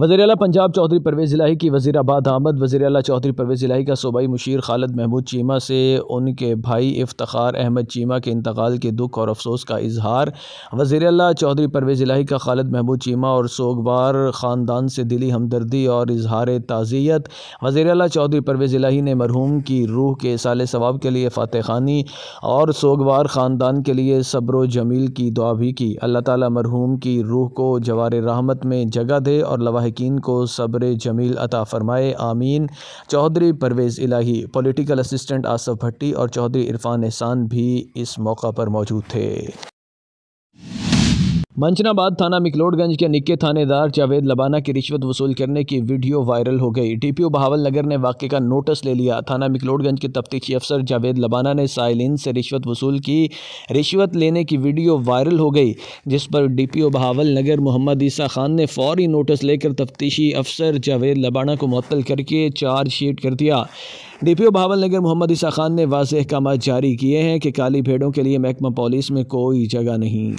वजी अल पंजाब चौधरी परवेज़ इलाही की वजीराबाद आमद वजी अल चौधरी परवेज़ इलाही का सूबाई मुशीर खालद महमूद चीमा से उनके भाई इफ्तार अहमद चीमा के इंतकाल के दुख और अफसोस का इजहार वजी अला चौधरी परवेज़ इलाही का खालद महमूद चीमा और सोगवार ख़ानदान से दिली हमदर्दी और इजहार ताज़ियत वजी अला चौधरी परवेज़ इलाही ने मरहूम की रूह के साल सवाब के लिए फ़ातह खानी और सोगवार ख़ानदान के लिए सब्र जमील की दुआ भी की अल्लाह ताली मरहूम की रूह को जवार रहमत में जगह दे और लवा माहकिन को सब्र जमील अता फ़रमाए आमीन चौधरी परवेज़ इलाही पॉलिटिकल असिस्टेंट आसफ़ भट्टी और चौधरी इरफान एहसान भी इस मौका पर मौजूद थे मंचनाबाद थाना मिकलोडगंज के निक्के थानेदार जावेद लबाना की रिश्वत वसूल करने की वीडियो वायरल हो गई डीपीओ बहावल नगर ने वाक्य का नोटिस ले लिया थाना मिकलोडगंज के तफ्तीशी अफसर जावेद लबाना ने साइलिन से रिश्वत वसूल की रिश्वत लेने की वीडियो वायरल हो गई जिस पर डीपीओ बहावल नगर मोहम्मद ईसा खान ने फौरी नोटिस लेकर तफ्तीशी अफसर जावेद लबाना को मअतल करके चार्जशीट कर दिया डीपीओ बहावल नगर मोहम्मद ईसा खान ने वाजह अहकाम जारी किए हैं कि काली भेड़ों के लिए महकमा पॉलिस में कोई जगह नहीं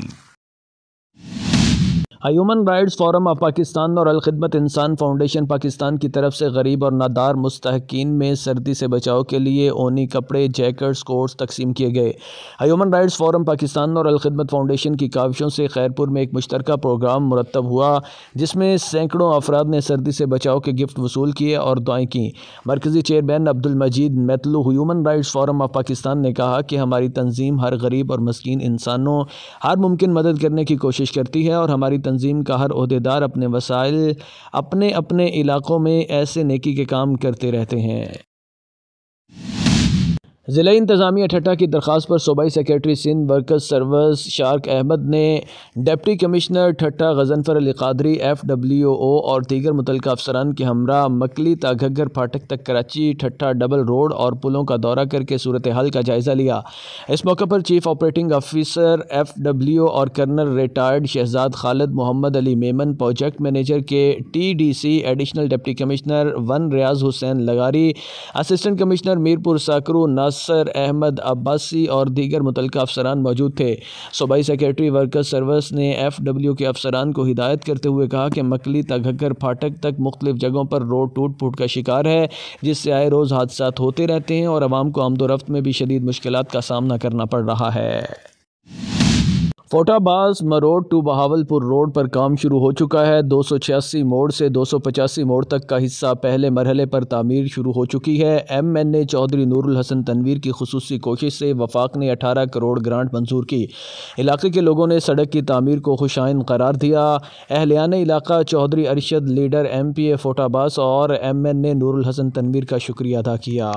human rights forum of Pakistan और अलखदमत इंसान फाउंडेशन पाकिस्तान की तरफ से गरीब और नादार मुस्तकिन में सर्दी से बचाव के लिए ओनी कपड़े जैकेट्स कोट्स तकसीम किए गए ह्यूमन राइट्स फोरम पाकिस्तान और अलखदमत फाउंडेशन की काविशों से खैरपुर में एक मुश्तर प्रोग्राम मुरतब हुआ जिसमें सैकड़ों अफराद ने सर्दी से बचाव के गिफ्ट वसूल किए और दुआएँ की मरकज़ी chairman Abdul Majeed Maitlo human rights forum of Pakistan ने कहा कि हमारी तंजीम हर गरीब और मस्किन इंसानों हर मुमकिन मदद करने की कोशिश करती है और हमारी तंजीम का हर अहदेदार अपने वसाइल अपने अपने इलाक़ों में ऐसे नेकी के काम करते रहते हैं ज़िला इंतज़ामिया ठटा की दरख्वास्त पर सूबाई secretary Sindh workers service Shariq Ahmed ने deputy commissioner Thatta Ghazanfar Ali Qadri F W O और दीगर मुतल अफसरान के हमरा मकली ता फाटक तक कराची ठट्ठा डबल रोड और पुलों का दौरा करके सूरत हाल का जायज़ा लिया इस मौके पर chief operating officer F W O और colonel retired Shahzad Khalid Mohammad Ali Memon project manager के T D C additional deputy commissioner one Riaz Hussain लगारी असिस्टेंट कमिश्नर मीरपुर साकरू नास यासर अहमद अब्बासी और दीगर मुतल अफसरान मौजूद थे सूबाई सेक्रेटरी वर्कर्स सर्विस ने एफ डब्ल्यू के अफसरान को हिदायत करते हुए कहा कि मकली तघगर फाटक तक मुख्तफ जगहों पर रोड टूट फूट का शिकार है जिससे आए रोज़ हादसा होते रहते हैं और आवाम को आमदोरफ्त में भी शदीद मुश्किल का सामना करना पड़ रहा है फोटाबाज मरोड टू बहावलपुर रोड पर काम शुरू हो चुका है दो सौ छियासी मोड़ से दो सौ पचासी मोड़ तक का हिस्सा पहले मरहले पर तामीर शुरू हो चुकी है M N A Chaudhry Noorul Hassan Tanveer की खसूसी कोशिश से वफाक ने अठारह करोड़ ग्रांट मंजूर की इलाके के लोगों ने सड़क की तामीर को खुशाइन करार दिया अहलियान इलाका Chaudhry Arshad leader M P A Fort Abbas और M N A Noorul Hassan Tanveer का शुक्रिया अदा किया